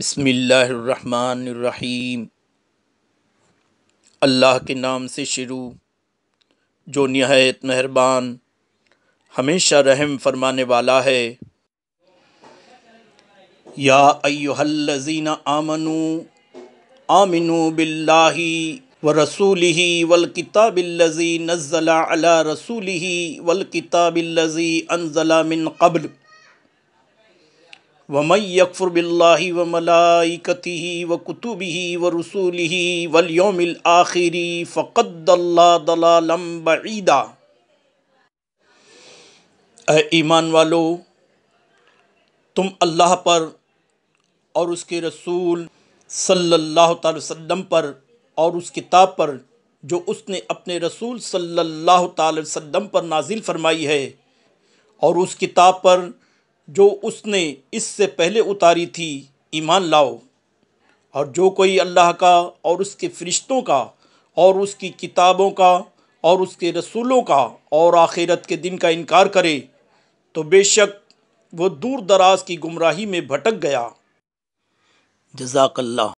बसमीम अल्लाह के नाम से शुरू जो नहायत मेहरबान हमेशा रहम फरमाने वाला है या अयोहल्लीन आमनु आमिनु बिल्ला व रसूल ही वलकिताबिल्लजी नज़ला अला रसूल ही वलकिताबिल्लजी अनजला मिन कबल वमई यकफ़ुर बिल्लाही व मलाइकती व कुतुबी व रसूली वलियोमिल आखिरी फ़क़द्ला दलालम बईदा ईमान वालो तुम अल्लाह पर और उसके रसूल सल्लल्लाहु अलैहि वसल्लम पर और उस किताब पर जो उसने अपने रसूल सल्लल्लाहु अलैहि वसल्लम पर नाजिल फरमाई है और उस किताब पर जो उसने इससे पहले उतारी थी ईमान लाओ और जो कोई अल्लाह का और उसके फरिश्तों का और उसकी किताबों का और उसके रसूलों का और आखिरत के दिन का इनकार करे तो बेशक वो दूर दराज की गुमराही में भटक गया जजाकल्ला